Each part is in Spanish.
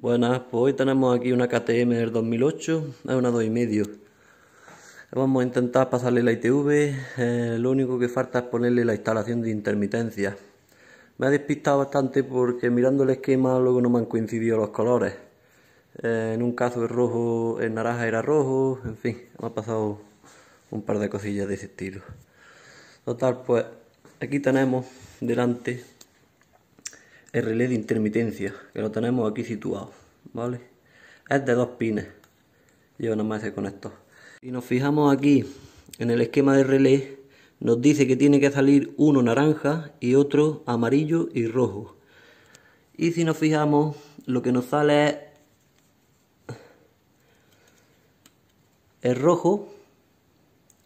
Buenas, pues hoy tenemos aquí una KTM del 2008, es una 2,5. Vamos a intentar pasarle la ITV, eh, lo único que falta es ponerle la instalación de intermitencia. Me ha despistado bastante porque mirando el esquema luego no me han coincidido los colores. Eh, en un caso el rojo, el naranja era rojo, en fin, me ha pasado un par de cosillas de ese estilo. Total, pues aquí tenemos delante el relé de intermitencia, que lo tenemos aquí situado, ¿vale? Es de dos pines, lleva nada más ese conector. Si nos fijamos aquí en el esquema de relé, nos dice que tiene que salir uno naranja y otro amarillo y rojo. Y si nos fijamos, lo que nos sale es el rojo,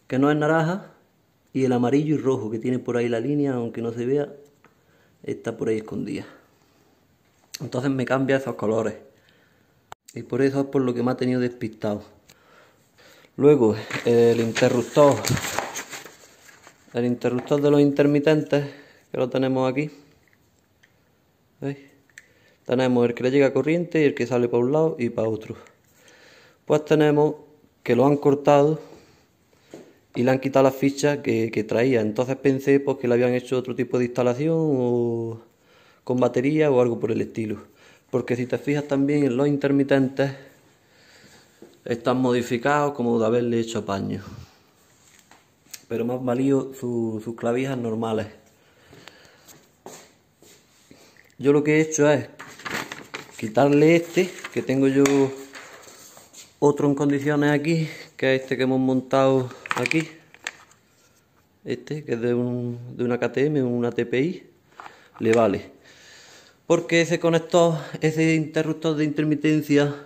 que no es naranja, y el amarillo y rojo, que tiene por ahí la línea, aunque no se vea, está por ahí escondida. Entonces me cambia esos colores. Y por eso es por lo que me ha tenido despistado. Luego, el interruptor. El interruptor de los intermitentes, que lo tenemos aquí. Tenemos el que le llega corriente y el que sale para un lado y para otro. Pues tenemos que lo han cortado y le han quitado las fichas que, traía. Entonces pensé pues, que le habían hecho otro tipo de instalación o con batería o algo por el estilo. Porque si te fijas también en los intermitentes están modificados como de haberle hecho paño. Pero más valido sus clavijas normales. Yo lo que he hecho es quitarle este que tengo yo otro en condiciones aquí, que es este que hemos montado aquí. Este, que es de, un, una KTM, una TPI, le vale. Porque ese conector, ese interruptor de intermitencia,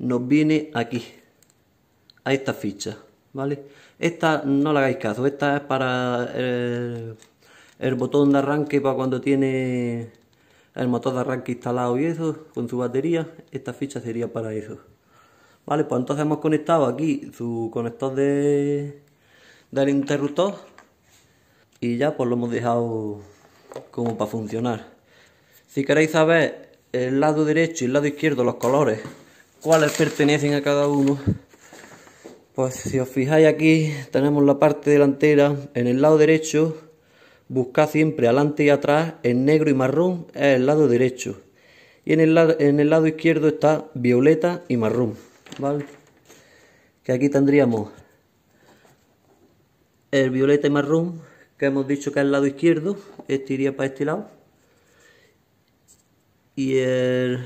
nos viene aquí, a esta ficha, ¿vale? Esta no la hagáis caso, esta es para el, el botón de arranque para cuando tiene el motor de arranque instalado y eso, con su batería, esta ficha sería para eso. Vale, pues entonces hemos conectado aquí su conector de, del interruptor y ya pues lo hemos dejado como para funcionar. Si queréis saber el lado derecho y el lado izquierdo, los colores, cuáles pertenecen a cada uno, pues si os fijáis aquí tenemos la parte delantera, en el lado derecho buscad siempre adelante y atrás, en negro y marrón es el lado derecho y en en el lado izquierdo está violeta y marrón. ¿vale? Que aquí tendríamos el violeta y marrón, que hemos dicho que es el lado izquierdo, este iría para este lado. Y el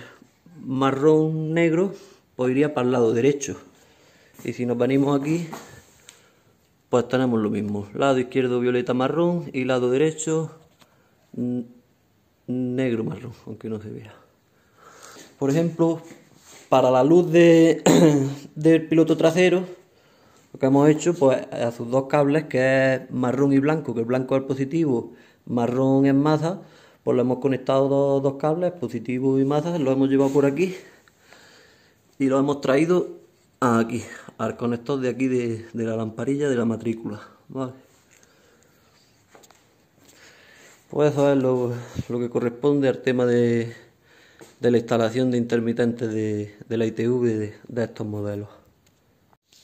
marrón negro, pues iría para el lado derecho. Y si nos venimos aquí, pues tenemos lo mismo. Lado izquierdo violeta marrón y lado derecho mm, negro marrón, aunque no se vea. Por ejemplo, para la luz del piloto trasero, lo que hemos hecho, pues a sus dos cables, que es marrón y blanco, que el blanco es positivo, marrón es masa, pues lo hemos conectado dos, dos cables, positivo y masa, lo hemos llevado por aquí y lo hemos traído aquí, al conector de aquí de, la lamparilla de la matrícula, ¿vale? Pues eso es lo que corresponde al tema de, de la instalación de intermitentes de, la ITV de, estos modelos.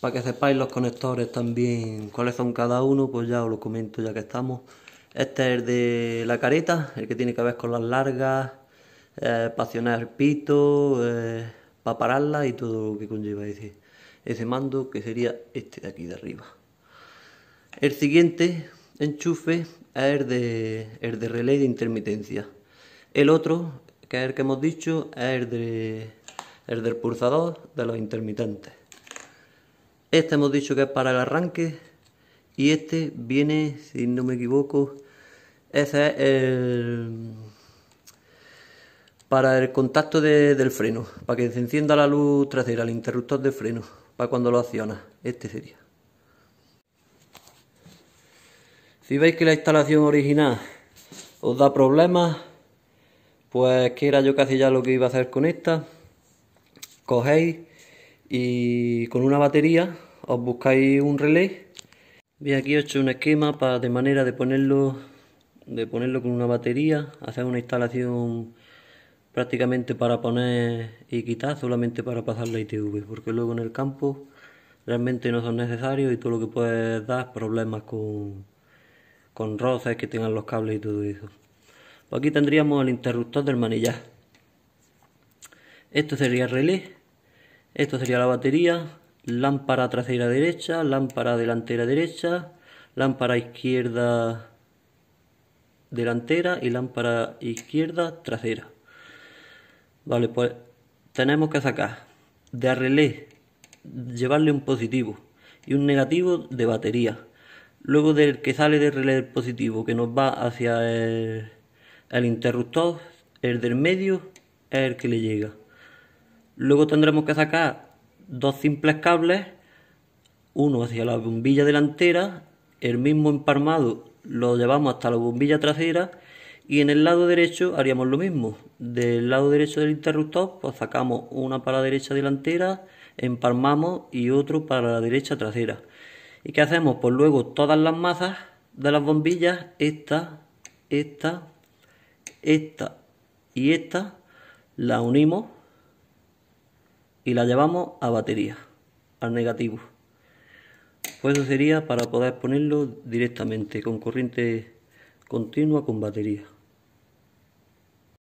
Para que sepáis los conectores también, cuáles son cada uno, pues ya os lo comento ya que estamos. Este es de la careta, el que tiene que ver con las largas, eh, pasionar el pito, eh, para pararla y todo lo que conlleva ese, ese mando que sería este de aquí de arriba. El siguiente enchufe es el de, el de relé de intermitencia. El otro que es el que hemos dicho, es el, del pulsador de los intermitentes. Este hemos dicho que es para el arranque y este viene, si no me equivoco, ese es el para el contacto del freno, para que se encienda la luz trasera, el interruptor de freno, para cuando lo acciona. Este sería. Si veis que la instalación original os da problemas, pues que era yo casi ya lo que iba a hacer con esta. Cogéis y con una batería os buscáis un relé. Veis aquí he hecho un esquema para, de manera de ponerlo, de ponerlo con una batería, hacer una instalación prácticamente para poner y quitar, solamente para pasar la ITV, porque luego en el campo realmente no son necesarios y todo lo que puedes dar problemas con, con roces que tengan los cables y todo eso. Pues aquí tendríamos el interruptor del manillar. Esto sería relé, esto sería la batería, lámpara trasera derecha, lámpara delantera derecha, lámpara izquierda delantera y lámpara izquierda trasera. Vale, pues tenemos que sacar de relé, llevarle un positivo y un negativo de batería. Luego del que sale del relé positivo, que nos va hacia el el interruptor, el del medio, es el que le llega. Luego tendremos que sacar dos simples cables, uno hacia la bombilla delantera, el mismo empalmado lo llevamos hasta la bombilla trasera y en el lado derecho haríamos lo mismo. Del lado derecho del interruptor pues sacamos una para la derecha delantera, empalmamos y otro para la derecha trasera. ¿Y qué hacemos? Pues luego todas las mazas de las bombillas, esta, esta, esta y esta la unimos y la llevamos a batería, al negativo. Pues eso sería para poder ponerlo directamente con corriente continua con batería.